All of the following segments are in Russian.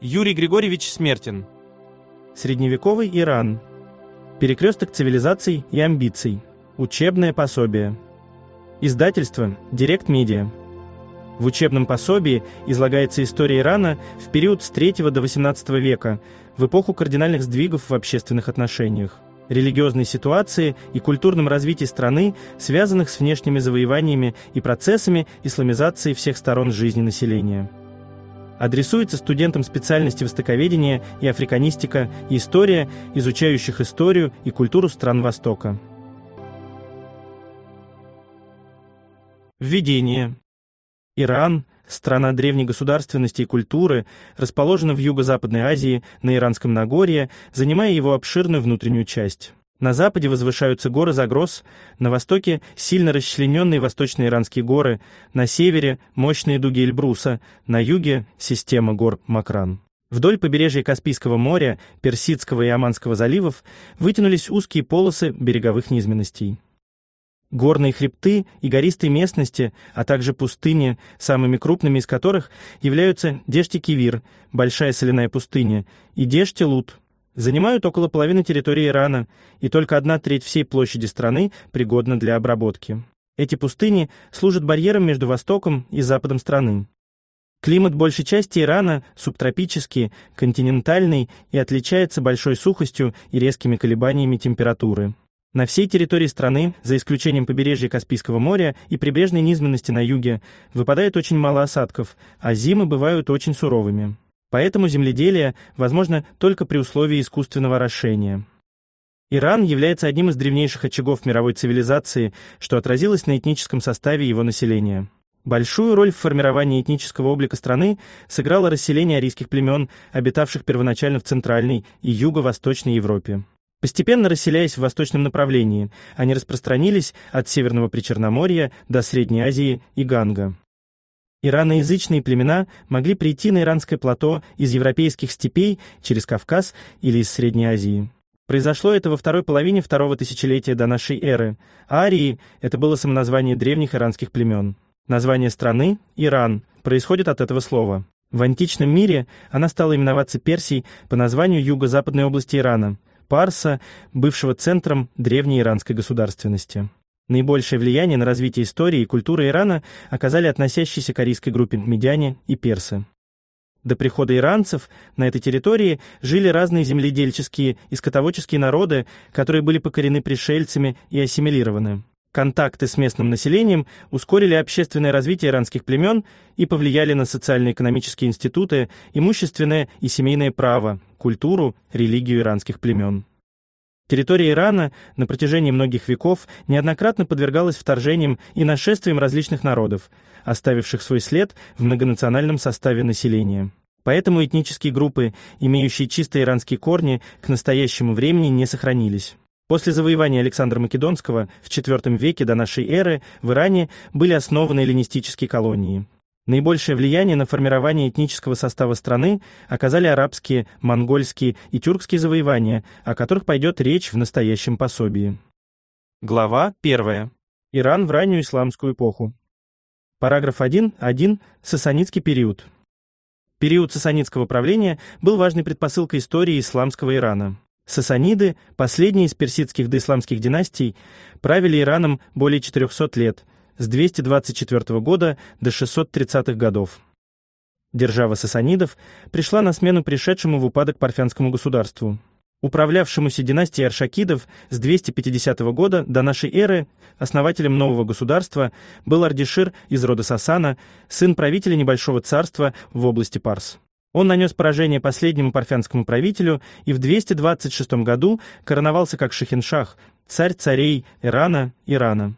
Юрий Григорьевич Смертин. Средневековый Иран. Перекресток цивилизаций и амбиций. Учебное пособие. Издательство «Директ Медиа». В учебном пособии излагается история Ирана в период с 3 до 18 века, в эпоху кардинальных сдвигов в общественных отношениях, религиозной ситуации и культурном развитии страны, связанных с внешними завоеваниями и процессами исламизации всех сторон жизни населения адресуется студентам специальности востоковедения и африканистика и история, изучающих историю и культуру стран Востока. Введение. Иран, страна древней государственности и культуры, расположена в Юго-Западной Азии, на Иранском Нагорье, занимая его обширную внутреннюю часть. На западе возвышаются горы Загрос, на востоке – сильно расчлененные восточно-иранские горы, на севере – мощные дуги Эльбруса, на юге – система гор Макран. Вдоль побережья Каспийского моря, Персидского и Оманского заливов вытянулись узкие полосы береговых низменностей. Горные хребты и гористые местности, а также пустыни, самыми крупными из которых являются Дежти-Кивир, Большая соляная пустыня, и Дежти-Лут, занимают около половины территории Ирана, и только одна треть всей площади страны пригодна для обработки. Эти пустыни служат барьером между Востоком и Западом страны. Климат большей части Ирана субтропический, континентальный и отличается большой сухостью и резкими колебаниями температуры. На всей территории страны, за исключением побережья Каспийского моря и прибрежной низменности на юге, выпадает очень мало осадков, а зимы бывают очень суровыми. Поэтому земледелие возможно только при условии искусственного орошения. Иран является одним из древнейших очагов мировой цивилизации, что отразилось на этническом составе его населения. Большую роль в формировании этнического облика страны сыграло расселение арийских племен, обитавших первоначально в Центральной и Юго-Восточной Европе. Постепенно расселяясь в восточном направлении, они распространились от Северного Причерноморья до Средней Азии и Ганга. Ираноязычные племена могли прийти на иранское плато из европейских степей через Кавказ или из Средней Азии. Произошло это во второй половине второго тысячелетия до нашей эры. Арии – это было самоназвание древних иранских племен. Название страны – Иран – происходит от этого слова. В античном мире она стала именоваться Персией по названию юго-западной области Ирана, Парса, бывшего центром древней иранской государственности. Наибольшее влияние на развитие истории и культуры Ирана оказали относящиеся к арийской группе медиане и персы. До прихода иранцев на этой территории жили разные земледельческие и скотоводческие народы, которые были покорены пришельцами и ассимилированы. Контакты с местным населением ускорили общественное развитие иранских племен и повлияли на социально-экономические институты, имущественное и семейное право, культуру, религию иранских племен. Территория Ирана на протяжении многих веков неоднократно подвергалась вторжениям и нашествиям различных народов, оставивших свой след в многонациональном составе населения. Поэтому этнические группы, имеющие чисто иранские корни, к настоящему времени не сохранились. После завоевания Александра Македонского в IV веке до нашей эры в Иране были основаны эллинистические колонии. Наибольшее влияние на формирование этнического состава страны оказали арабские, монгольские и тюркские завоевания, о которых пойдет речь в настоящем пособии. Глава 1. Иран в раннюю исламскую эпоху. Параграф 1.1. Сасанидский период. Период сасанидского правления был важной предпосылкой истории исламского Ирана. Сасаниды, последние из персидских доисламских династий, правили Ираном более 400 лет – с 224 года до 630-х годов. Держава сасанидов пришла на смену пришедшему в упадок парфянскому государству. Управлявшемуся династией Аршакидов с 250 года до нашей эры основателем нового государства был Ардишир из рода Сасана, сын правителя небольшого царства в области Парс. Он нанес поражение последнему парфянскому правителю и в 226 году короновался как Шахиншах, царь царей Ирана, Ирана.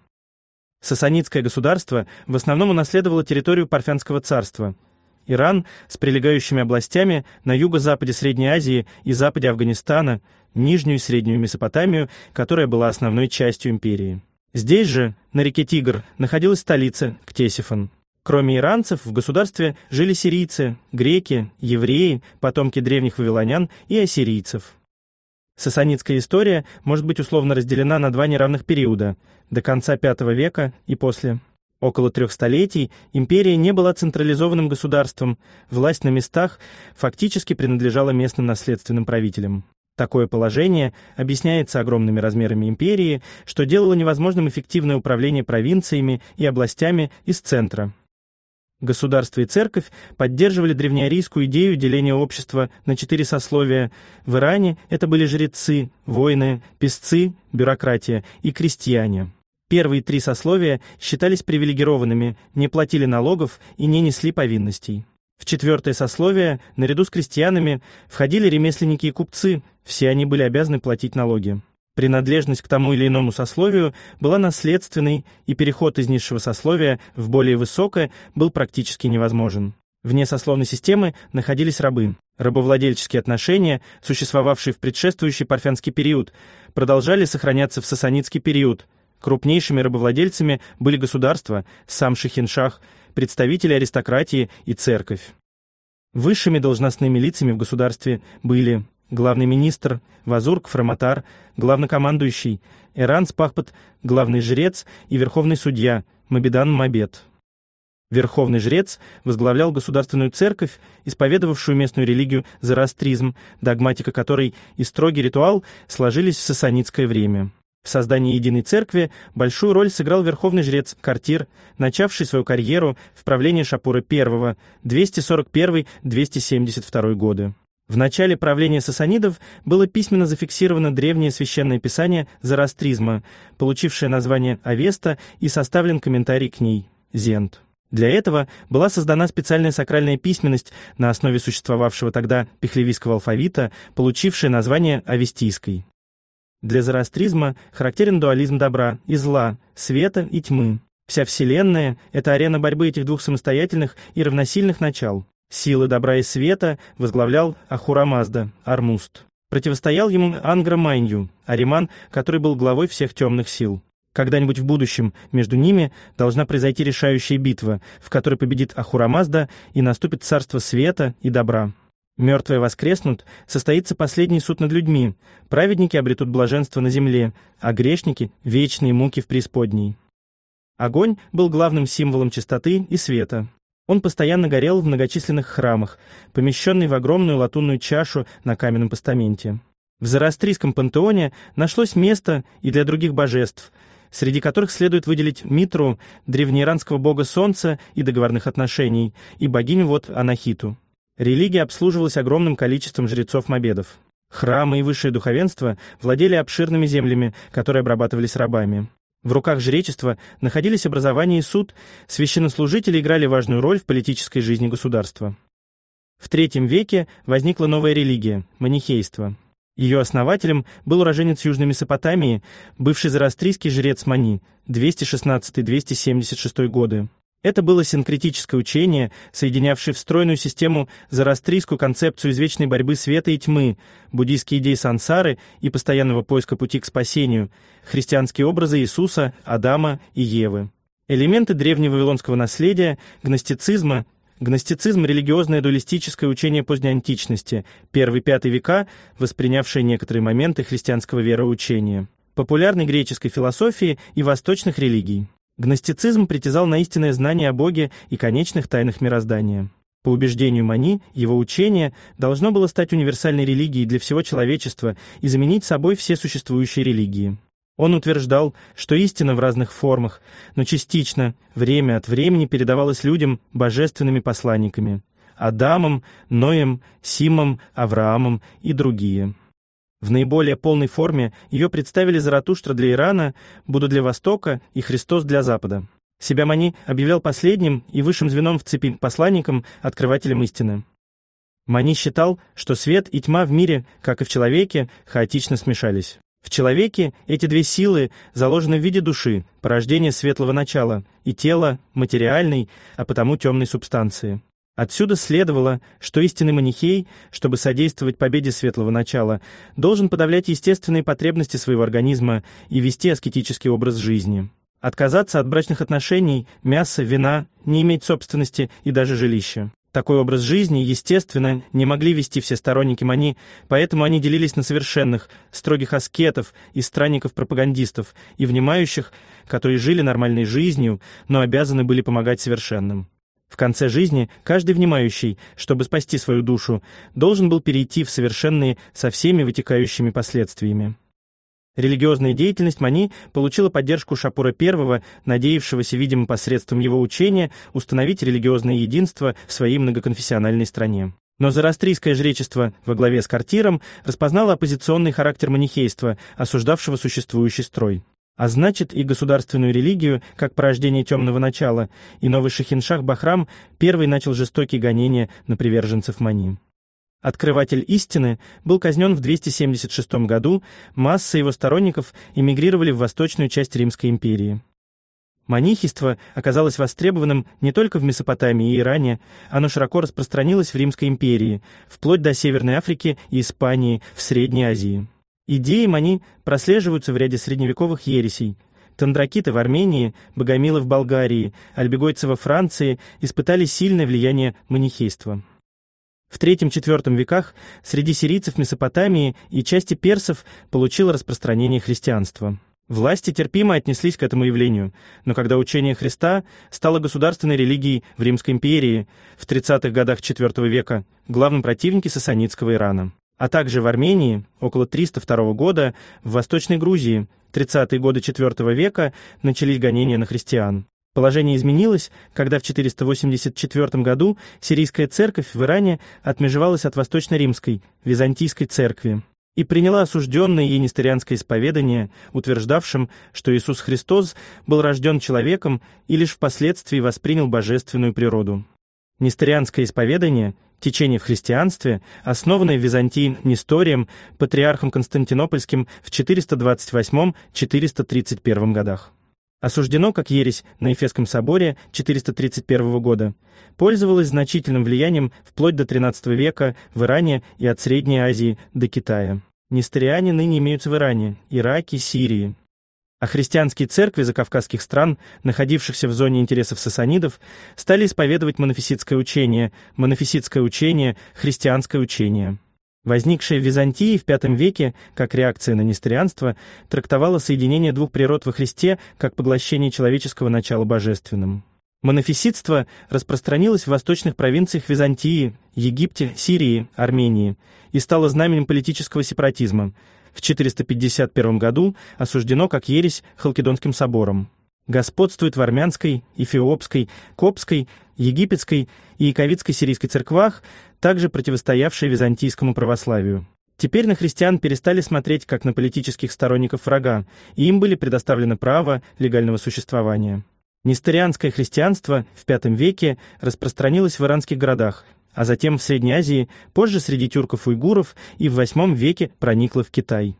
Сасанидское государство в основном унаследовало территорию Парфянского царства. Иран с прилегающими областями на юго-западе Средней Азии и западе Афганистана, Нижнюю и Среднюю Месопотамию, которая была основной частью империи. Здесь же, на реке Тигр, находилась столица Ктесифон. Кроме иранцев, в государстве жили сирийцы, греки, евреи, потомки древних вавилонян и ассирийцев. Сасанидская история может быть условно разделена на два неравных периода – до конца V века и после. Около трех столетий империя не была централизованным государством, власть на местах фактически принадлежала местным наследственным правителям. Такое положение объясняется огромными размерами империи, что делало невозможным эффективное управление провинциями и областями из центра – Государство и церковь поддерживали древнеарийскую идею деления общества на четыре сословия. В Иране это были жрецы, воины, песцы, бюрократия и крестьяне. Первые три сословия считались привилегированными, не платили налогов и не несли повинностей. В четвертое сословие, наряду с крестьянами, входили ремесленники и купцы, все они были обязаны платить налоги принадлежность к тому или иному сословию была наследственной, и переход из низшего сословия в более высокое был практически невозможен. Вне сословной системы находились рабы. Рабовладельческие отношения, существовавшие в предшествующий парфянский период, продолжали сохраняться в сасанитский период. Крупнейшими рабовладельцами были государства, сам Шахиншах, представители аристократии и церковь. Высшими должностными лицами в государстве были главный министр, Вазурк Фраматар, главнокомандующий, Эран Спахпат, главный жрец и верховный судья, Мабедан Мабет. Верховный жрец возглавлял государственную церковь, исповедовавшую местную религию зороастризм, догматика которой и строгий ритуал сложились в сасанитское время. В создании единой церкви большую роль сыграл верховный жрец Картир, начавший свою карьеру в правлении Шапура I 241-272 годы. В начале правления сасанидов было письменно зафиксировано древнее священное писание зарастризма, получившее название Авеста, и составлен комментарий к ней – Зент. Для этого была создана специальная сакральная письменность на основе существовавшего тогда пехлевийского алфавита, получившая название авестийской. Для зороастризма характерен дуализм добра и зла, света и тьмы. Вся Вселенная — это арена борьбы этих двух самостоятельных и равносильных начал. Силы добра и света возглавлял Ахурамазда, Армуст. Противостоял ему Ангра Майнью, Ариман, который был главой всех темных сил. Когда-нибудь в будущем между ними должна произойти решающая битва, в которой победит Ахурамазда и наступит царство света и добра. Мертвые воскреснут, состоится последний суд над людьми, праведники обретут блаженство на земле, а грешники — вечные муки в преисподней. Огонь был главным символом чистоты и света. Он постоянно горел в многочисленных храмах, помещенный в огромную латунную чашу на каменном постаменте. В Зороастрийском пантеоне нашлось место и для других божеств, среди которых следует выделить Митру, древнеиранского бога солнца и договорных отношений, и богиню вот Анахиту. Религия обслуживалась огромным количеством жрецов-мобедов. Храмы и высшее духовенство владели обширными землями, которые обрабатывались рабами. В руках жречества находились образование и суд, священнослужители играли важную роль в политической жизни государства. В III веке возникла новая религия – манихейство. Ее основателем был уроженец Южной Месопотамии, бывший зороастрийский жрец Мани, 216-276 годы. Это было синкретическое учение, соединявшее встроенную систему зарастрийскую концепцию извечной борьбы света и тьмы, буддийские идеи сансары и постоянного поиска пути к спасению, христианские образы Иисуса, Адама и Евы. Элементы древнего вавилонского наследия, гностицизма, Гностицизм – религиозное дуалистическое учение поздней античности, 1-5 века, воспринявшее некоторые моменты христианского вероучения, популярной греческой философии и восточных религий. Гностицизм притязал на истинное знание о Боге и конечных тайнах мироздания. По убеждению Мани, его учение должно было стать универсальной религией для всего человечества и заменить собой все существующие религии. Он утверждал, что истина в разных формах, но частично, время от времени передавалась людям божественными посланниками – Адамом, Ноем, Симом, Авраамом и другие – в наиболее полной форме ее представили Заратуштра для Ирана, Будда для Востока и Христос для Запада. Себя Мани объявлял последним и высшим звеном в цепи посланником, открывателем истины. Мани считал, что свет и тьма в мире, как и в человеке, хаотично смешались. В человеке эти две силы заложены в виде души, порождения светлого начала, и тела, материальной, а потому темной субстанции. Отсюда следовало, что истинный манихей, чтобы содействовать победе светлого начала, должен подавлять естественные потребности своего организма и вести аскетический образ жизни. Отказаться от брачных отношений, мяса, вина, не иметь собственности и даже жилища. Такой образ жизни, естественно, не могли вести все сторонники Мани, поэтому они делились на совершенных, строгих аскетов и странников-пропагандистов, и внимающих, которые жили нормальной жизнью, но обязаны были помогать совершенным. В конце жизни каждый внимающий, чтобы спасти свою душу, должен был перейти в совершенные со всеми вытекающими последствиями. Религиозная деятельность Мани получила поддержку Шапура I, надеявшегося, видимо, посредством его учения установить религиозное единство в своей многоконфессиональной стране. Но зарастрийское жречество во главе с Картиром распознало оппозиционный характер манихейства, осуждавшего существующий строй а значит и государственную религию, как порождение темного начала, и новый шахиншах Бахрам первый начал жестокие гонения на приверженцев Мани. Открыватель истины был казнен в 276 году, масса его сторонников эмигрировали в восточную часть Римской империи. Манихиство оказалось востребованным не только в Месопотамии и Иране, оно широко распространилось в Римской империи, вплоть до Северной Африки и Испании, в Средней Азии. Идеям они прослеживаются в ряде средневековых ересей. Тандракиты в Армении, богомилы в Болгарии, альбегойцы во Франции испытали сильное влияние манихейства. В III-IV веках среди сирийцев Месопотамии и части персов получило распространение христианства. Власти терпимо отнеслись к этому явлению, но когда учение Христа стало государственной религией в Римской империи в 30-х годах IV века, главным противнике сасанитского Ирана а также в Армении около 302 года, в Восточной Грузии 30-е годы IV века начались гонения на христиан. Положение изменилось, когда в 484 году сирийская церковь в Иране отмежевалась от восточно-римской, византийской церкви и приняла осужденное енистерианское исповедание, утверждавшим, что Иисус Христос был рожден человеком и лишь впоследствии воспринял божественную природу. Несторианское исповедание течение в христианстве, основанное в Византии Несторием, патриархом Константинопольским в 428-431 годах. Осуждено как ересь на Эфесском соборе 431 года, пользовалось значительным влиянием вплоть до XIII века в Иране и от Средней Азии до Китая. Несториане ныне имеются в Иране, Ираке, Сирии а христианские церкви закавказских стран, находившихся в зоне интересов сасанидов, стали исповедовать монофиситское учение, монофиситское учение, христианское учение. Возникшее в Византии в V веке, как реакция на нестерианство, трактовало соединение двух природ во Христе как поглощение человеческого начала божественным. Монофиситство распространилось в восточных провинциях Византии, Египте, Сирии, Армении и стало знаменем политического сепаратизма – в 451 году осуждено как ересь Халкидонским собором. Господствует в армянской, эфиопской, копской, египетской и иковицкой сирийской церквах, также противостоявшей византийскому православию. Теперь на христиан перестали смотреть как на политических сторонников врага, и им были предоставлены право легального существования. Несторианское христианство в V веке распространилось в иранских городах, а затем в Средней Азии, позже среди тюрков-уйгуров и в VIII веке проникла в Китай.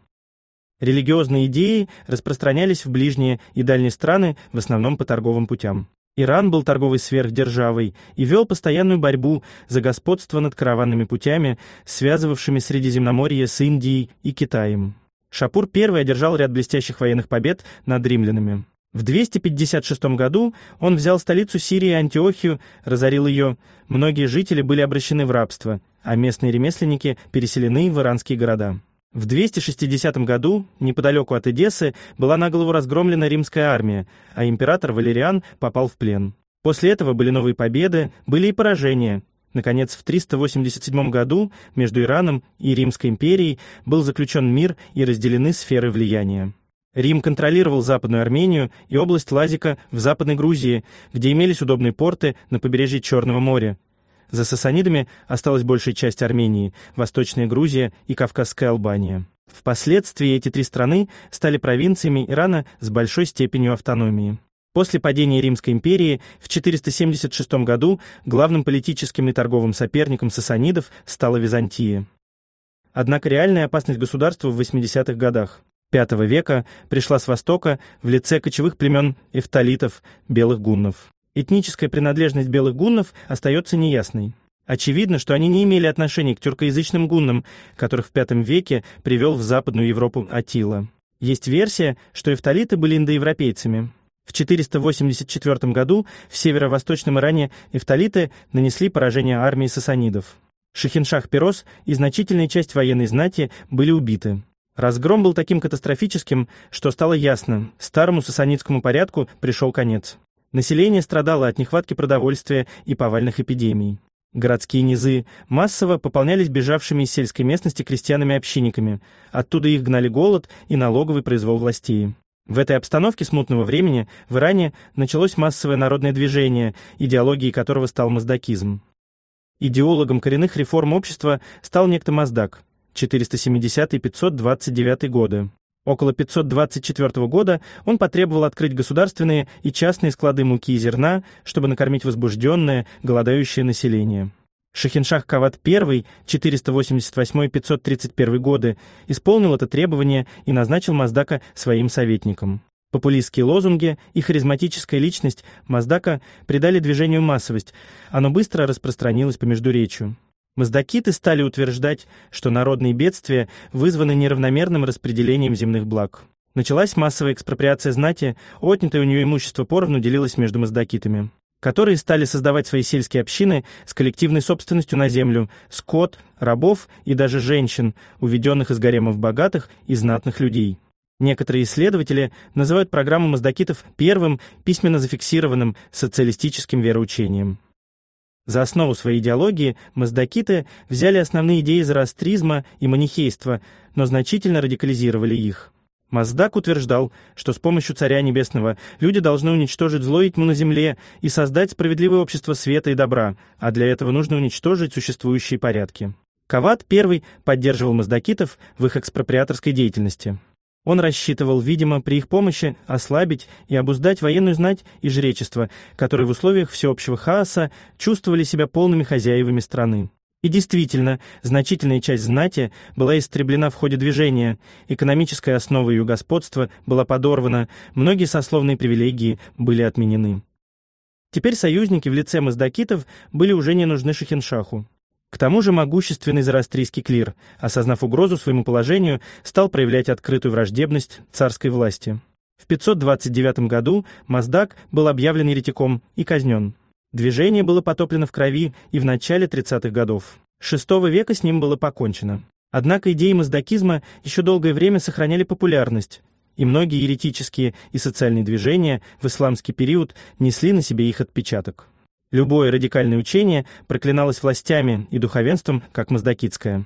Религиозные идеи распространялись в ближние и дальние страны, в основном по торговым путям. Иран был торговой сверхдержавой и вел постоянную борьбу за господство над караванными путями, связывавшими Средиземноморье с Индией и Китаем. Шапур I одержал ряд блестящих военных побед над римлянами. В 256 году он взял столицу Сирии Антиохию, разорил ее. Многие жители были обращены в рабство, а местные ремесленники переселены в иранские города. В 260 году, неподалеку от Эдессы, была наголову разгромлена римская армия, а император Валериан попал в плен. После этого были новые победы, были и поражения. Наконец, в 387 году между Ираном и Римской империей был заключен мир и разделены сферы влияния. Рим контролировал Западную Армению и область Лазика в Западной Грузии, где имелись удобные порты на побережье Черного моря. За сасанидами осталась большая часть Армении, Восточная Грузия и Кавказская Албания. Впоследствии эти три страны стали провинциями Ирана с большой степенью автономии. После падения Римской империи в 476 году главным политическим и торговым соперником сасанидов стала Византия. Однако реальная опасность государства в 80-х годах – V века пришла с Востока в лице кочевых племен эфталитов, белых гуннов. Этническая принадлежность белых гуннов остается неясной. Очевидно, что они не имели отношения к тюркоязычным гуннам, которых в V веке привел в Западную Европу Атила. Есть версия, что эфталиты были индоевропейцами. В 484 году в северо-восточном Иране эфталиты нанесли поражение армии сасанидов. Шахиншах Перос и значительная часть военной знати были убиты. Разгром был таким катастрофическим, что стало ясно – старому сасанитскому порядку пришел конец. Население страдало от нехватки продовольствия и повальных эпидемий. Городские низы массово пополнялись бежавшими из сельской местности крестьянами-общинниками. Оттуда их гнали голод и налоговый произвол властей. В этой обстановке смутного времени в Иране началось массовое народное движение, идеологией которого стал маздакизм. Идеологом коренных реформ общества стал некто Маздак – 470-529 годы. Около 524 года он потребовал открыть государственные и частные склады муки и зерна, чтобы накормить возбужденное, голодающее население. Шахиншах Кават I 488-531 годы исполнил это требование и назначил Маздака своим советником. Популистские лозунги и харизматическая личность Маздака придали движению массовость, оно быстро распространилось по междуречью. Маздакиты стали утверждать, что народные бедствия вызваны неравномерным распределением земных благ. Началась массовая экспроприация знати, отнятое у нее имущество поровну делилось между маздакитами, которые стали создавать свои сельские общины с коллективной собственностью на землю, скот, рабов и даже женщин, уведенных из гаремов богатых и знатных людей. Некоторые исследователи называют программу маздакитов первым письменно зафиксированным социалистическим вероучением. За основу своей идеологии маздакиты взяли основные идеи зороастризма и манихейства, но значительно радикализировали их. Маздак утверждал, что с помощью Царя Небесного люди должны уничтожить зло и тьму на земле и создать справедливое общество света и добра, а для этого нужно уничтожить существующие порядки. Кават I поддерживал маздакитов в их экспроприаторской деятельности. Он рассчитывал, видимо, при их помощи ослабить и обуздать военную знать и жречество, которые в условиях всеобщего хаоса чувствовали себя полными хозяевами страны. И действительно, значительная часть знати была истреблена в ходе движения, экономическая основа ее господства была подорвана, многие сословные привилегии были отменены. Теперь союзники в лице маздакитов были уже не нужны Шахиншаху. К тому же могущественный зарастрийский клир, осознав угрозу своему положению, стал проявлять открытую враждебность царской власти. В 529 году Маздак был объявлен еретиком и казнен. Движение было потоплено в крови и в начале 30-х годов. VI века с ним было покончено. Однако идеи маздакизма еще долгое время сохраняли популярность, и многие еретические и социальные движения в исламский период несли на себе их отпечаток. Любое радикальное учение проклиналось властями и духовенством, как маздакитское.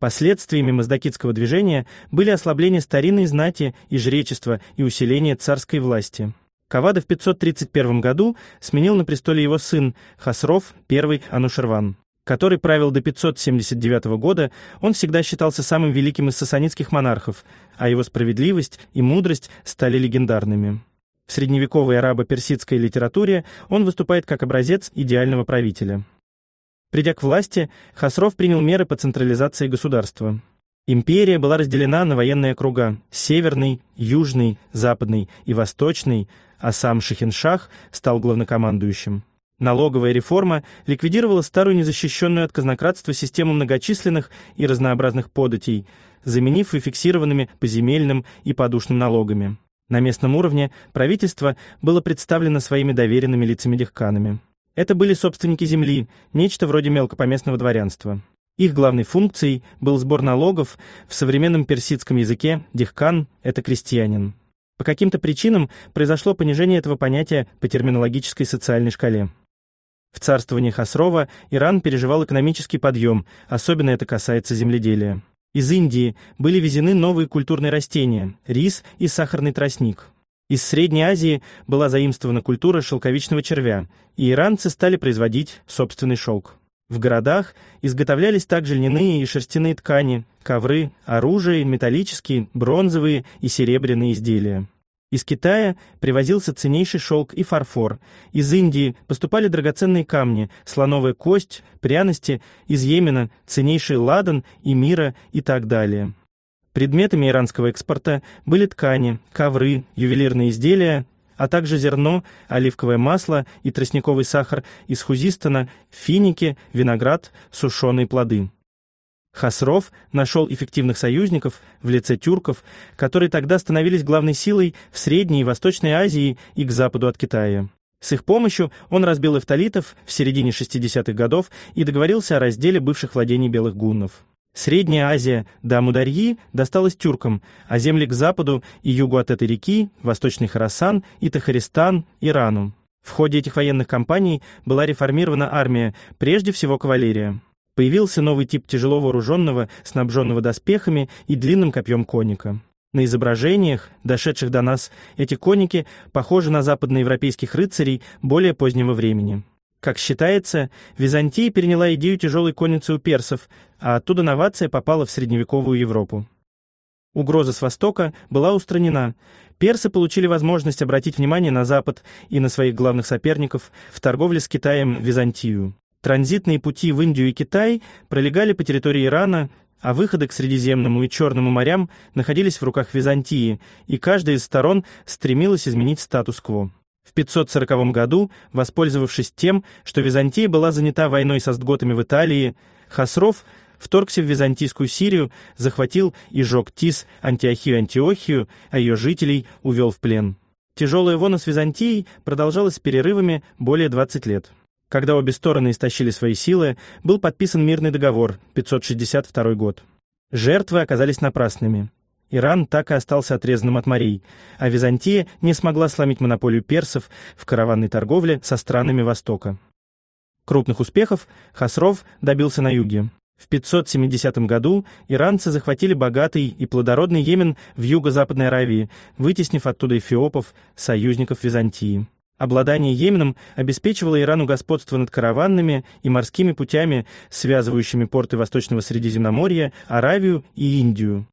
Последствиями маздакитского движения были ослабление старинной знати и жречества и усиление царской власти. Кавада в 531 году сменил на престоле его сын Хасров I Анушерван. Который правил до 579 года, он всегда считался самым великим из сасанитских монархов, а его справедливость и мудрость стали легендарными. В средневековой арабо-персидской литературе он выступает как образец идеального правителя. Придя к власти, Хасров принял меры по централизации государства. Империя была разделена на военные круга – северный, южный, западный и восточный, а сам Шахиншах стал главнокомандующим. Налоговая реформа ликвидировала старую незащищенную от казнократства систему многочисленных и разнообразных податей, заменив ее фиксированными по земельным и подушным налогами. На местном уровне правительство было представлено своими доверенными лицами-дехканами. Это были собственники земли, нечто вроде мелкопоместного дворянства. Их главной функцией был сбор налогов, в современном персидском языке дехкан – это крестьянин. По каким-то причинам произошло понижение этого понятия по терминологической социальной шкале. В царствовании Хасрова Иран переживал экономический подъем, особенно это касается земледелия. Из Индии были везены новые культурные растения – рис и сахарный тростник. Из Средней Азии была заимствована культура шелковичного червя, и иранцы стали производить собственный шелк. В городах изготовлялись также льняные и шерстяные ткани, ковры, оружие, металлические, бронзовые и серебряные изделия. Из Китая привозился ценнейший шелк и фарфор. Из Индии поступали драгоценные камни, слоновая кость, пряности, из Йемена ценнейший ладан и мира и так далее. Предметами иранского экспорта были ткани, ковры, ювелирные изделия, а также зерно, оливковое масло и тростниковый сахар из Хузистана, финики, виноград, сушёные плоды. Хасров нашел эффективных союзников в лице тюрков, которые тогда становились главной силой в Средней и Восточной Азии и к западу от Китая. С их помощью он разбил эфталитов в середине 60-х годов и договорился о разделе бывших владений белых гуннов. Средняя Азия до Амударьи досталась тюркам, а земли к западу и югу от этой реки, Восточный Харасан и Тахаристан, Ирану. В ходе этих военных кампаний была реформирована армия, прежде всего кавалерия. Появился новый тип тяжело вооруженного, снабженного доспехами и длинным копьем коника. На изображениях, дошедших до нас, эти коники похожи на западноевропейских рыцарей более позднего времени. Как считается, Византия переняла идею тяжелой конницы у персов, а оттуда новация попала в средневековую Европу. Угроза с востока была устранена. Персы получили возможность обратить внимание на Запад и на своих главных соперников в торговле с Китаем Византию. Транзитные пути в Индию и Китай пролегали по территории Ирана, а выходы к Средиземному и Черному морям находились в руках Византии, и каждая из сторон стремилась изменить статус-кво. В 540 году, воспользовавшись тем, что Византия была занята войной со сдготами в Италии, Хасров вторгся в византийскую Сирию, захватил и жег Тис, Антиохию, Антиохию, а ее жителей увел в плен. Тяжелая война с Византией продолжалась с перерывами более 20 лет. Когда обе стороны истощили свои силы, был подписан мирный договор 562 год. Жертвы оказались напрасными. Иран так и остался отрезанным от морей, а Византия не смогла сломить монополию персов в караванной торговле со странами Востока. Крупных успехов Хасров добился на юге. В 570 году иранцы захватили богатый и плодородный Йемен в юго-западной Аравии, вытеснив оттуда эфиопов, союзников Византии. Обладание Йеменом обеспечивало Ирану господство над караванными и морскими путями, связывающими порты Восточного Средиземноморья, Аравию и Индию.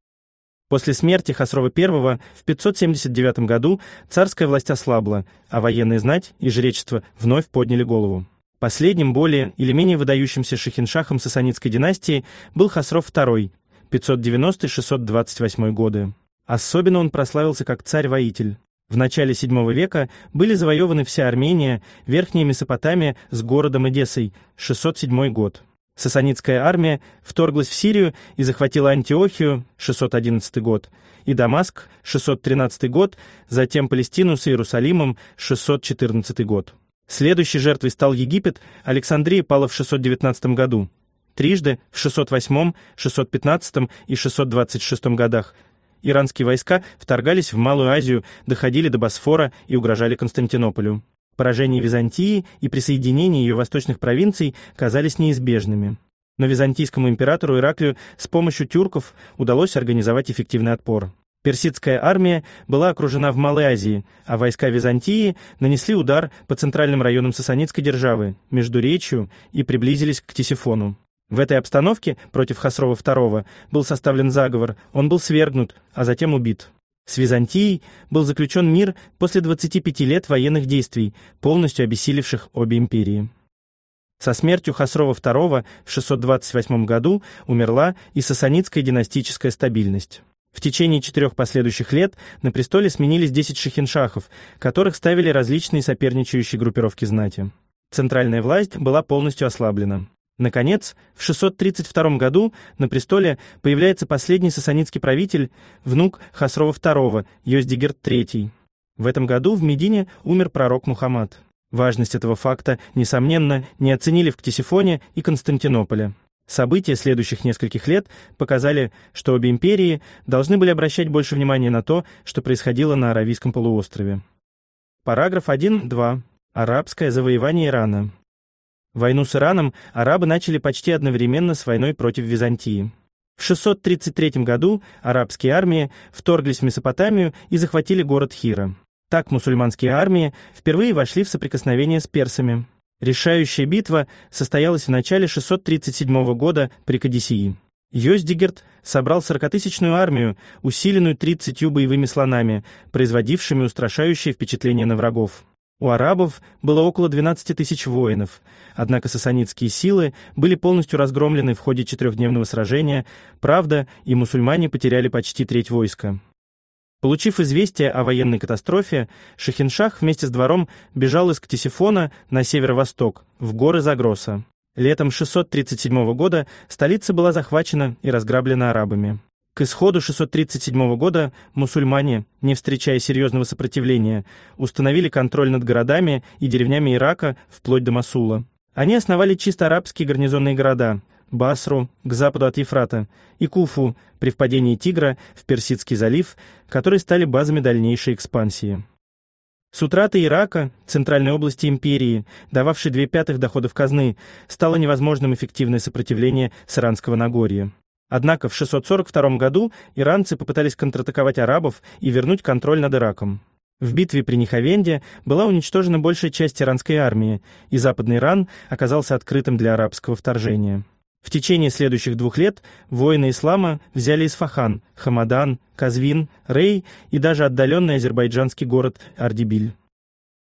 После смерти Хасрова I в 579 году царская власть ослабла, а военная знать и жречество вновь подняли голову. Последним более или менее выдающимся шахиншахом сасанидской династии был Хасров II 590-628 годы. Особенно он прославился как царь-воитель. В начале VII века были завоеваны вся Армения, Верхняя Месопотамия с городом Эдессой, 607 год. Сасанидская армия вторглась в Сирию и захватила Антиохию, 611 год, и Дамаск, 613 год, затем Палестину с Иерусалимом, 614 год. Следующей жертвой стал Египет, Александрия пала в 619 году. Трижды в 608, 615 и 626 годах Иранские войска вторгались в Малую Азию, доходили до Босфора и угрожали Константинополю. Поражение Византии и присоединение ее восточных провинций казались неизбежными. Но византийскому императору Ираклию с помощью тюрков удалось организовать эффективный отпор. Персидская армия была окружена в Малой Азии, а войска Византии нанесли удар по центральным районам Сасанидской державы, между Речью и приблизились к Тисифону. В этой обстановке против Хасрова II был составлен заговор, он был свергнут, а затем убит. С Византией был заключен мир после 25 лет военных действий, полностью обессилевших обе империи. Со смертью Хасрова II в 628 году умерла и сасанидская династическая стабильность. В течение четырех последующих лет на престоле сменились 10 шахиншахов, которых ставили различные соперничающие группировки знати. Центральная власть была полностью ослаблена. Наконец, в 632 году на престоле появляется последний сасанидский правитель, внук Хасрова II, Йоздигерт III. В этом году в Медине умер пророк Мухаммад. Важность этого факта, несомненно, не оценили в Ктесифоне и Константинополе. События следующих нескольких лет показали, что обе империи должны были обращать больше внимания на то, что происходило на Аравийском полуострове. Параграф 1.2. Арабское завоевание Ирана. Войну с Ираном арабы начали почти одновременно с войной против Византии. В 633 году арабские армии вторглись в Месопотамию и захватили город Хира. Так мусульманские армии впервые вошли в соприкосновение с персами. Решающая битва состоялась в начале 637 года при Кадисии. Йоздигерт собрал 40-тысячную армию, усиленную 30 боевыми слонами, производившими устрашающее впечатление на врагов. У арабов было около 12 тысяч воинов, однако сасанидские силы были полностью разгромлены в ходе четырехдневного сражения, правда, и мусульмане потеряли почти треть войска. Получив известие о военной катастрофе, Шахиншах вместе с двором бежал из Ктисифона на северо-восток, в горы Загроса. Летом 637 года столица была захвачена и разграблена арабами. К исходу 637 года мусульмане, не встречая серьезного сопротивления, установили контроль над городами и деревнями Ирака вплоть до Масула. Они основали чисто арабские гарнизонные города – Басру, к западу от Ефрата, и Куфу, при впадении Тигра, в Персидский залив, которые стали базами дальнейшей экспансии. С утратой Ирака, центральной области империи, дававшей две пятых доходов казны, стало невозможным эффективное сопротивление Саранского Нагорья. Однако в 642 году иранцы попытались контратаковать арабов и вернуть контроль над Ираком. В битве при Ниховенде была уничтожена большая часть иранской армии, и Западный Иран оказался открытым для арабского вторжения. В течение следующих двух лет воины ислама взяли Исфахан, Хамадан, Казвин, Рей и даже отдаленный азербайджанский город Ардебиль.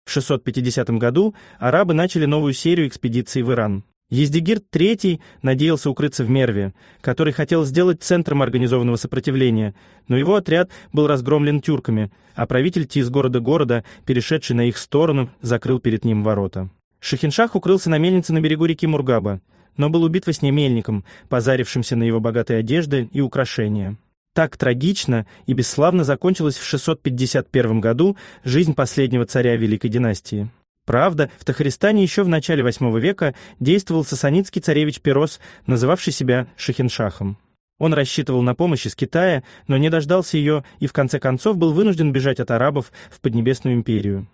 В 650 году арабы начали новую серию экспедиций в Иран. Ездигирд III надеялся укрыться в Мерве, который хотел сделать центром организованного сопротивления, но его отряд был разгромлен тюрками, а правитель из города-города, перешедший на их сторону, закрыл перед ним ворота. Шахиншах укрылся на мельнице на берегу реки Мургаба, но был убит во сне мельником, позарившимся на его богатые одежды и украшения. Так трагично и бесславно закончилась в 651 году жизнь последнего царя Великой династии. Правда, в Тахаристане еще в начале VIII века действовал сасанидский царевич Перос, называвший себя Шахиншахом. Он рассчитывал на помощь из Китая, но не дождался ее и в конце концов был вынужден бежать от арабов в Поднебесную империю.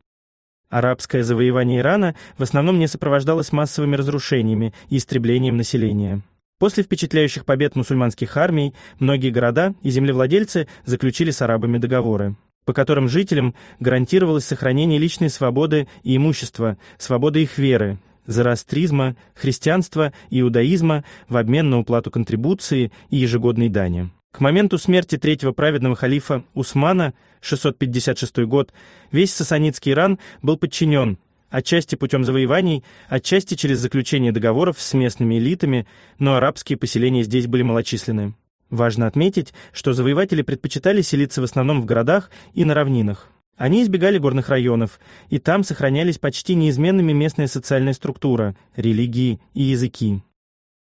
Арабское завоевание Ирана в основном не сопровождалось массовыми разрушениями и истреблением населения. После впечатляющих побед мусульманских армий многие города и землевладельцы заключили с арабами договоры по которым жителям гарантировалось сохранение личной свободы и имущества, свободы их веры, зороастризма, христианства, и иудаизма в обмен на уплату контрибуции и ежегодной дани. К моменту смерти третьего праведного халифа Усмана, 656 год, весь сасанидский Иран был подчинен, отчасти путем завоеваний, отчасти через заключение договоров с местными элитами, но арабские поселения здесь были малочисленны. Важно отметить, что завоеватели предпочитали селиться в основном в городах и на равнинах. Они избегали горных районов, и там сохранялись почти неизменными местная социальная структура, религии и языки.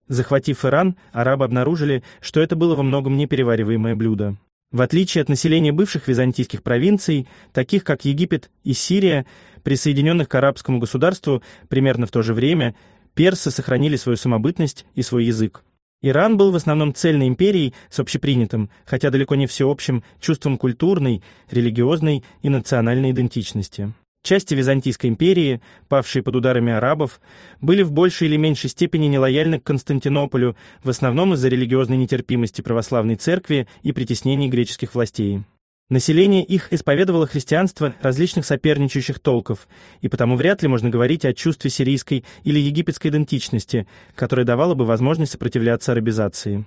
Захватив Иран, арабы обнаружили, что это было во многом неперевариваемое блюдо. В отличие от населения бывших византийских провинций, таких как Египет и Сирия, присоединенных к арабскому государству примерно в то же время, персы сохранили свою самобытность и свой язык. Иран был в основном цельной империей с общепринятым, хотя далеко не всеобщим, чувством культурной, религиозной и национальной идентичности. Части Византийской империи, павшие под ударами арабов, были в большей или меньшей степени нелояльны к Константинополю, в основном из-за религиозной нетерпимости православной церкви и притеснений греческих властей. Население их исповедовало христианство различных соперничающих толков, и потому вряд ли можно говорить о чувстве сирийской или египетской идентичности, которая давала бы возможность сопротивляться арабизации.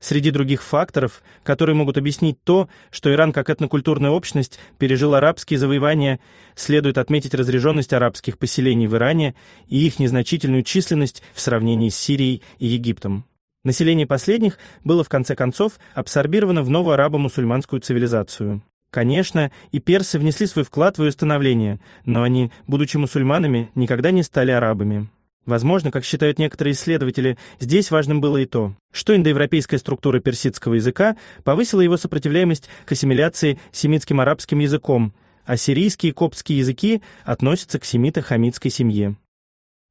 Среди других факторов, которые могут объяснить то, что Иран как этнокультурная общность пережил арабские завоевания, следует отметить разреженность арабских поселений в Иране и их незначительную численность в сравнении с Сирией и Египтом. Население последних было в конце концов абсорбировано в новоарабо-мусульманскую цивилизацию. Конечно, и персы внесли свой вклад в ее становление, но они, будучи мусульманами, никогда не стали арабами. Возможно, как считают некоторые исследователи, здесь важным было и то, что индоевропейская структура персидского языка повысила его сопротивляемость к ассимиляции семитским арабским языком, а сирийские и коптские языки относятся к семито-хамитской семье.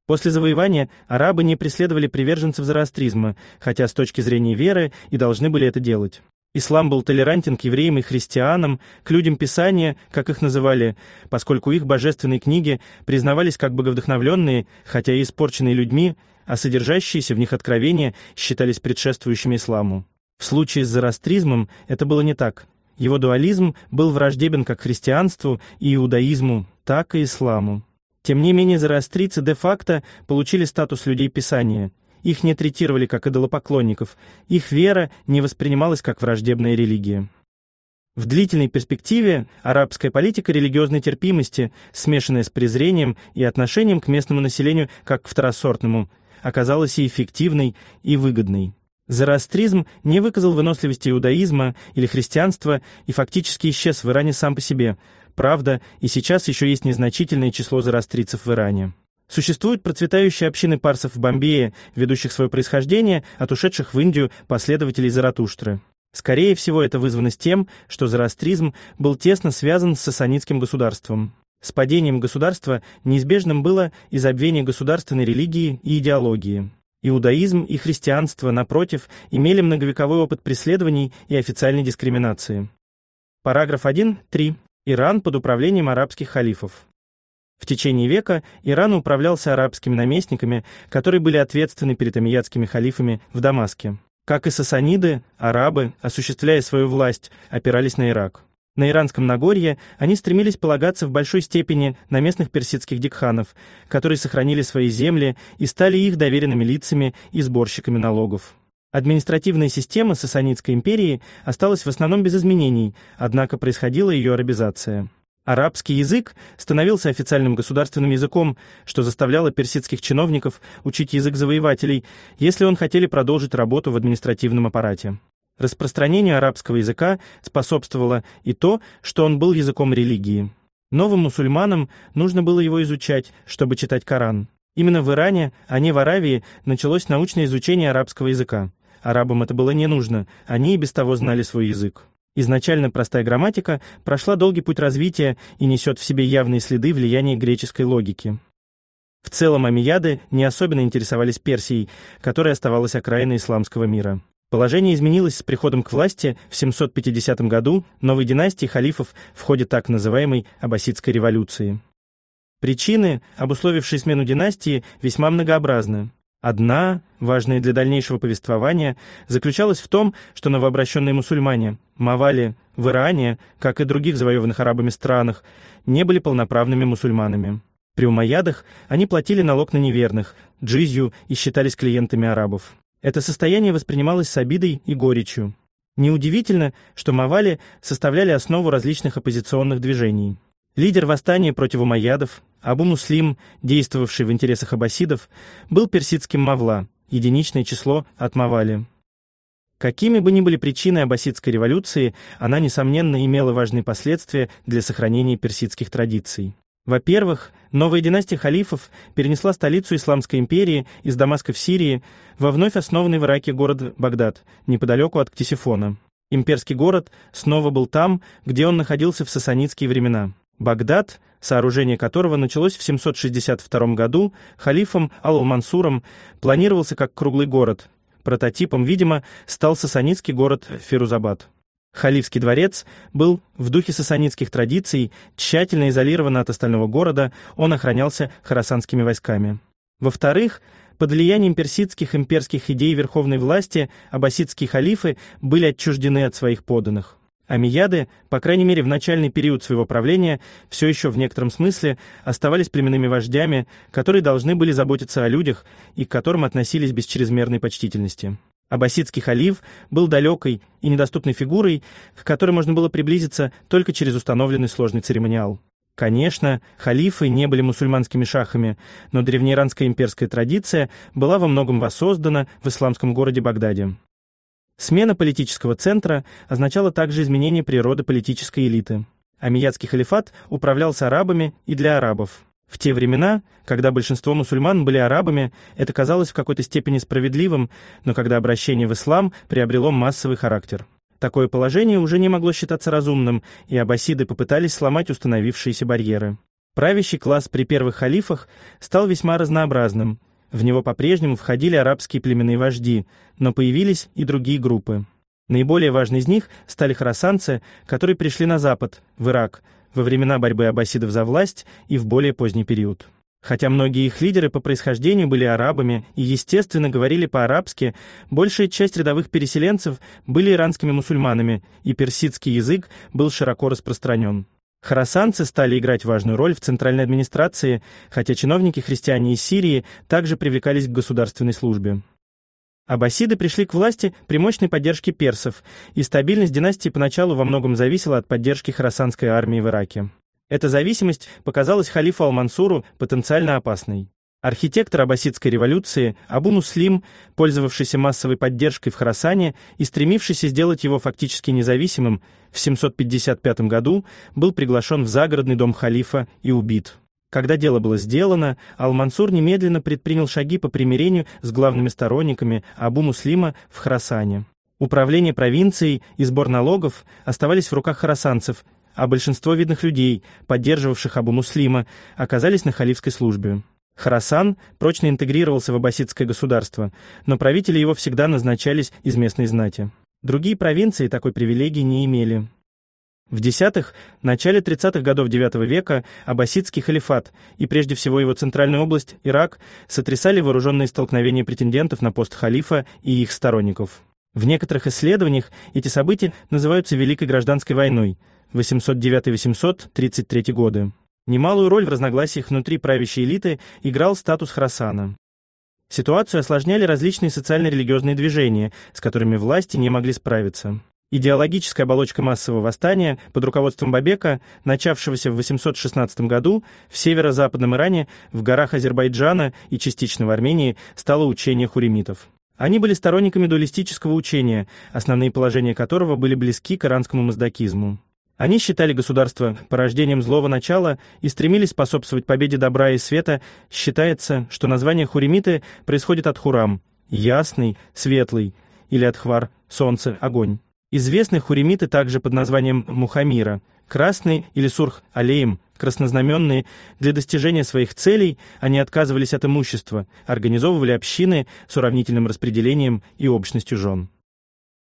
После завоевания арабы не преследовали приверженцев зороастризма, хотя с точки зрения веры и должны были это делать. Ислам был толерантен к евреям и христианам, к людям Писания, как их называли, поскольку их божественные книги признавались как боговдохновленные, хотя и испорченные людьми, а содержащиеся в них откровения считались предшествующими исламу. В случае с зороастризмом это было не так. Его дуализм был враждебен как христианству и иудаизму, так и исламу. Тем не менее, зороастрийцы де-факто получили статус людей Писания. Их не третировали как идолопоклонников, их вера не воспринималась как враждебная религия. В длительной перспективе арабская политика религиозной терпимости, смешанная с презрением и отношением к местному населению как к второсортному, оказалась и эффективной, и выгодной. Зороастризм не выказал выносливости иудаизма или христианства и фактически исчез в Иране сам по себе – Правда, и сейчас еще есть незначительное число зарастрицев в Иране. Существуют процветающие общины парсов в Бомбее, ведущих свое происхождение от ушедших в Индию последователей Заратуштры. Скорее всего, это вызвано с тем, что зороастризм был тесно связан с сасанитским государством. С падением государства неизбежным было и забвение государственной религии и идеологии. Иудаизм и христианство, напротив, имели многовековой опыт преследований и официальной дискриминации. Параграф 1.3. Иран под управлением арабских халифов. В течение века Иран управлялся арабскими наместниками, которые были ответственны перед амиядскими халифами в Дамаске. Как и сасаниды, арабы, осуществляя свою власть, опирались на Ирак. На Иранском Нагорье они стремились полагаться в большой степени на местных персидских дикханов, которые сохранили свои земли и стали их доверенными лицами и сборщиками налогов. Административная система Сасанидской империи осталась в основном без изменений, однако происходила ее арабизация. Арабский язык становился официальным государственным языком, что заставляло персидских чиновников учить язык завоевателей, если он хотели продолжить работу в административном аппарате. Распространению арабского языка способствовало и то, что он был языком религии. Новым мусульманам нужно было его изучать, чтобы читать Коран. Именно в Иране, а не в Аравии, началось научное изучение арабского языка. Арабам это было не нужно, они и без того знали свой язык. Изначально простая грамматика прошла долгий путь развития и несет в себе явные следы влияния греческой логики. В целом амияды не особенно интересовались Персией, которая оставалась окраиной исламского мира. Положение изменилось с приходом к власти в 750 году новой династии халифов в ходе так называемой Аббасидской революции. Причины, обусловившие смену династии, весьма многообразны. Одна, важная для дальнейшего повествования, заключалась в том, что новообращенные мусульмане, мавали в Иране, как и других завоеванных арабами странах, не были полноправными мусульманами. При умаядах они платили налог на неверных, джизью и считались клиентами арабов. Это состояние воспринималось с обидой и горечью. Неудивительно, что мавали составляли основу различных оппозиционных движений. Лидер восстания против умаядов, Абу Муслим, действовавший в интересах аббасидов, был персидским Мавла, единичное число от Мавали. Какими бы ни были причины аббасидской революции, она, несомненно, имела важные последствия для сохранения персидских традиций. Во-первых, новая династия халифов перенесла столицу Исламской империи из Дамаска в Сирии во вновь основанный в Ираке город Багдад, неподалеку от Ктисифона. Имперский город снова был там, где он находился в сасанидские времена. Багдад, сооружение которого началось в 762 году халифом Ал-Мансуром, планировался как круглый город. Прототипом, видимо, стал сасанидский город Фирузабад. Халифский дворец был в духе сасанидских традиций, тщательно изолирован от остального города, он охранялся харасанскими войсками. Во-вторых, под влиянием персидских имперских идей верховной власти аббасидские халифы были отчуждены от своих подданных. Амияды, по крайней мере в начальный период своего правления, все еще в некотором смысле оставались племенными вождями, которые должны были заботиться о людях и к которым относились без чрезмерной почтительности. Аббасидский халиф был далекой и недоступной фигурой, к которой можно было приблизиться только через установленный сложный церемониал. Конечно, халифы не были мусульманскими шахами, но древнеиранская имперская традиция была во многом воссоздана в исламском городе Багдаде. Смена политического центра означала также изменение природы политической элиты. Амиядский халифат управлялся арабами и для арабов. В те времена, когда большинство мусульман были арабами, это казалось в какой-то степени справедливым, но когда обращение в ислам приобрело массовый характер. Такое положение уже не могло считаться разумным, и аббасиды попытались сломать установившиеся барьеры. Правящий класс при первых халифах стал весьма разнообразным – в него по-прежнему входили арабские племенные вожди, но появились и другие группы. Наиболее важной из них стали хорасанцы, которые пришли на запад, в Ирак, во времена борьбы аббасидов за власть и в более поздний период. Хотя многие их лидеры по происхождению были арабами и, естественно, говорили по-арабски, большая часть рядовых переселенцев были иранскими мусульманами, и персидский язык был широко распространен. Хорасанцы стали играть важную роль в центральной администрации, хотя чиновники-христиане из Сирии также привлекались к государственной службе. Аббасиды пришли к власти при мощной поддержке персов, и стабильность династии поначалу во многом зависела от поддержки хорасанской армии в Ираке. Эта зависимость показалась халифу Ал-Мансуру потенциально опасной. Архитектор аббасидской революции Абу Муслим, пользовавшийся массовой поддержкой в Харасане и стремившийся сделать его фактически независимым, в 755 году был приглашен в загородный дом халифа и убит. Когда дело было сделано, Ал-Мансур немедленно предпринял шаги по примирению с главными сторонниками Абу Муслима в Харасане. Управление провинцией и сбор налогов оставались в руках харасанцев, а большинство видных людей, поддерживавших Абу Муслима, оказались на халифской службе. Хорасан прочно интегрировался в аббасидское государство, но правители его всегда назначались из местной знати. Другие провинции такой привилегии не имели. В десятых, начале 30-х годов IX века аббасидский халифат и прежде всего его центральная область, Ирак, сотрясали вооруженные столкновения претендентов на пост халифа и их сторонников. В некоторых исследованиях эти события называются Великой гражданской войной 809-833 годы. Немалую роль в разногласиях внутри правящей элиты играл статус Храсана. Ситуацию осложняли различные социально-религиозные движения, с которыми власти не могли справиться. Идеологическая оболочка массового восстания под руководством Бабека, начавшегося в 816 году в северо-западном Иране, в горах Азербайджана и частично в Армении, стало учение хуримитов. Они были сторонниками дуалистического учения, основные положения которого были близки к иранскому маздакизму. Они считали государство порождением злого начала и стремились способствовать победе добра и света. Считается, что название хуримиты происходит от хурам – ясный, светлый, или от хвар – солнце, огонь. Известны хуримиты также под названием мухамира – красный или сурх-алеем, краснознаменные, для достижения своих целей они отказывались от имущества, организовывали общины с уравнительным распределением и общностью жен.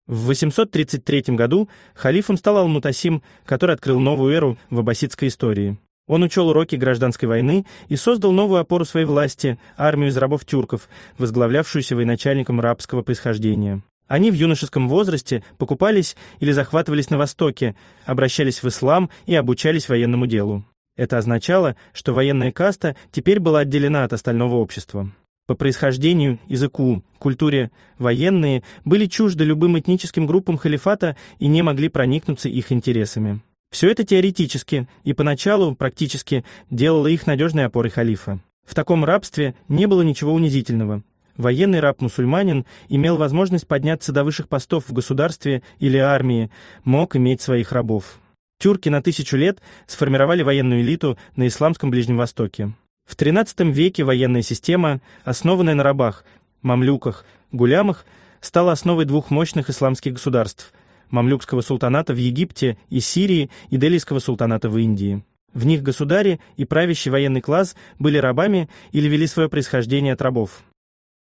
В 833 году халифом стал Ал-Мутасим, который открыл новую эру в аббасидской истории. Он учел уроки гражданской войны и создал новую опору своей власти – армию из рабов-тюрков, возглавлявшуюся военачальником рабского происхождения. Они в юношеском возрасте покупались или захватывались на Востоке, обращались в ислам и обучались военному делу. Это означало, что военная каста теперь была отделена от остального общества по происхождению, языку, культуре военные, были чужды любым этническим группам халифата и не могли проникнуться их интересами. Все это теоретически и поначалу практически делало их надежной опорой халифа. В таком рабстве не было ничего унизительного. Военный раб-мусульманин имел возможность подняться до высших постов в государстве или армии, мог иметь своих рабов. Тюрки на тысячу лет сформировали военную элиту на исламском Ближнем Востоке. В XIII веке военная система, основанная на рабах, мамлюках, гулямах, стала основой двух мощных исламских государств – мамлюкского султаната в Египте и Сирии и делийского султаната в Индии. В них государи и правящий военный класс были рабами или вели свое происхождение от рабов.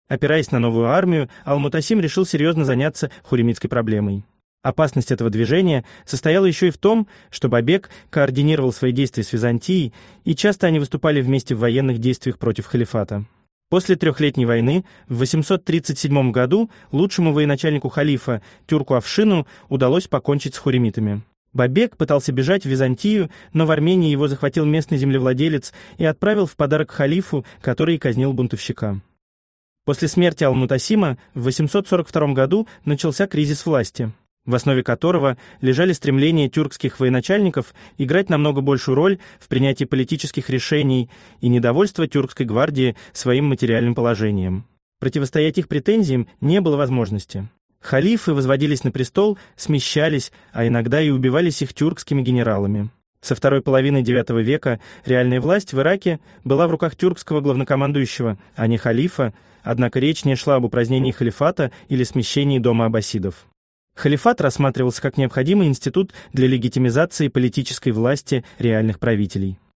Опираясь на новую армию, Ал-Мутасим решил серьезно заняться хуремитской проблемой. Опасность этого движения состояла еще и в том, что Бабек координировал свои действия с Византией, и часто они выступали вместе в военных действиях против халифата. После трехлетней войны в 837 году лучшему военачальнику халифа, тюрку Авшину, удалось покончить с хуремитами. Бабек пытался бежать в Византию, но в Армении его захватил местный землевладелец и отправил в подарок халифу, который казнил бунтовщика. После смерти Ал-Мутасима в 842 году начался кризис власти – в основе которого лежали стремления тюркских военачальников играть намного большую роль в принятии политических решений и недовольство тюркской гвардии своим материальным положением. Противостоять их претензиям не было возможности. Халифы возводились на престол, смещались, а иногда и убивались их тюркскими генералами. Со второй половины IX века реальная власть в Ираке была в руках тюркского главнокомандующего, а не халифа, однако речь не шла об упразднении халифата или смещении дома аббасидов. Халифат рассматривался как необходимый институт для легитимизации политической власти реальных правителей.